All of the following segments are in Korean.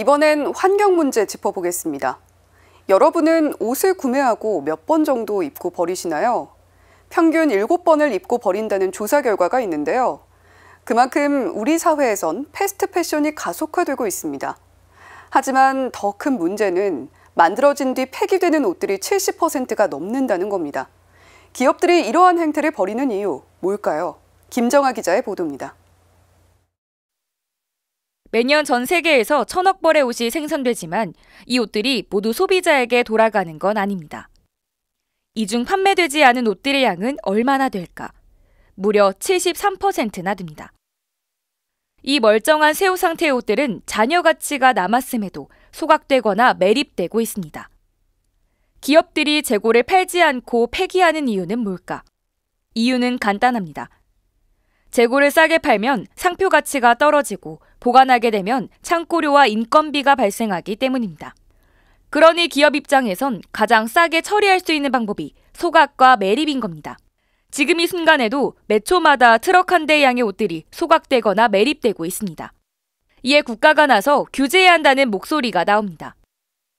이번엔 환경 문제 짚어보겠습니다. 여러분은 옷을 구매하고 몇 번 정도 입고 버리시나요? 평균 7번을 입고 버린다는 조사 결과가 있는데요. 그만큼 우리 사회에선 패스트 패션이 가속화되고 있습니다. 하지만 더 큰 문제는 만들어진 뒤 폐기되는 옷들이 70%가 넘는다는 겁니다. 기업들이 이러한 행태를 버리는 이유, 뭘까요? 김정아 기자의 보도입니다. 매년 전 세계에서 천억 벌의 옷이 생산되지만 이 옷들이 모두 소비자에게 돌아가는 건 아닙니다. 이 중 판매되지 않은 옷들의 양은 얼마나 될까? 무려 73%나 됩니다. 이 멀쩡한 새우 상태의 옷들은 잔여 가치가 남았음에도 소각되거나 매립되고 있습니다. 기업들이 재고를 팔지 않고 폐기하는 이유는 뭘까? 이유는 간단합니다. 재고를 싸게 팔면 상표 가치가 떨어지고 보관하게 되면 창고료와 인건비가 발생하기 때문입니다. 그러니 기업 입장에선 가장 싸게 처리할 수 있는 방법이 소각과 매립인 겁니다. 지금 이 순간에도 매 초마다 트럭 한대의 양의 옷들이 소각되거나 매립되고 있습니다. 이에 국가가 나서 규제해야 한다는 목소리가 나옵니다.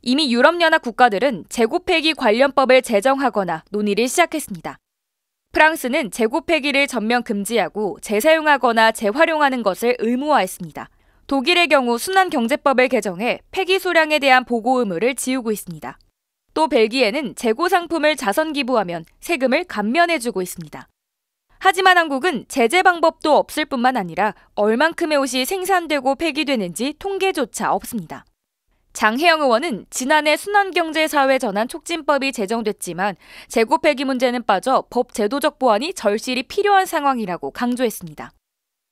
이미 유럽연합 국가들은 재고 폐기 관련법을 제정하거나 논의를 시작했습니다. 프랑스는 재고 폐기를 전면 금지하고 재사용하거나 재활용하는 것을 의무화했습니다. 독일의 경우 순환경제법을 개정해 폐기 소량에 대한 보고 의무를 지우고 있습니다. 또 벨기에는 재고 상품을 자선 기부하면 세금을 감면해주고 있습니다. 하지만 한국은 제재 방법도 없을 뿐만 아니라 얼만큼의 옷이 생산되고 폐기되는지 통계조차 없습니다. 장혜영 의원은 지난해 순환경제사회 전환 촉진법이 제정됐지만 재고 폐기 문제는 빠져 법 제도적 보완이 절실히 필요한 상황이라고 강조했습니다.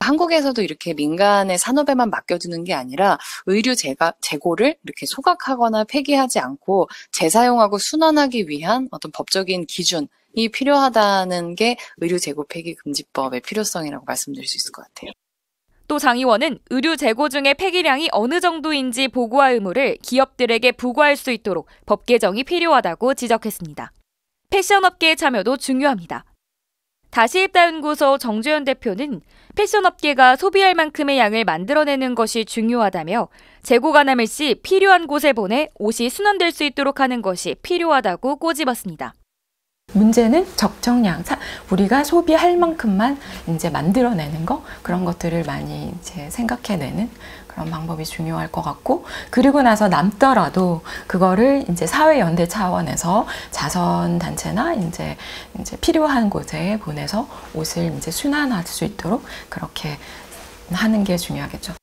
한국에서도 이렇게 민간의 산업에만 맡겨두는 게 아니라 의류 재가, 재고를 이렇게 소각하거나 폐기하지 않고 재사용하고 순환하기 위한 어떤 법적인 기준이 필요하다는 게 의류 재고 폐기 금지법의 필요성이라고 말씀드릴 수 있을 것 같아요. 또장 의원은 의류 재고 중의 폐기량이 어느 정도인지 보고할 의무를 기업들에게 부과할 수 있도록 법 개정이 필요하다고 지적했습니다. 패션 업계의 참여도 중요합니다. 다시 입다연구소 정주현 대표는 패션 업계가 소비할 만큼의 양을 만들어내는 것이 중요하다며 재고 가남일 시 필요한 곳에 보내 옷이 순환될 수 있도록 하는 것이 필요하다고 꼬집었습니다. 문제는 적정량, 우리가 소비할 만큼만 이제 만들어내는 거 그런 것들을 많이 이제 생각해내는 그런 방법이 중요할 것 같고 그리고 나서 남더라도 그거를 이제 사회 연대 차원에서 자선 단체나 이제 이제 필요한 곳에 보내서 옷을 이제 순환할 수 있도록 그렇게 하는 게 중요하겠죠.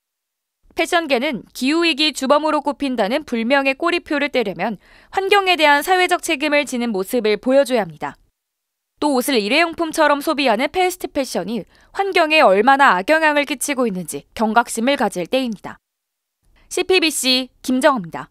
패션계는 기후위기 주범으로 꼽힌다는 불명의 꼬리표를 떼려면 환경에 대한 사회적 책임을 지는 모습을 보여줘야 합니다. 또 옷을 일회용품처럼 소비하는 패스트 패션이 환경에 얼마나 악영향을 끼치고 있는지 경각심을 가질 때입니다. CPBC 김정입니다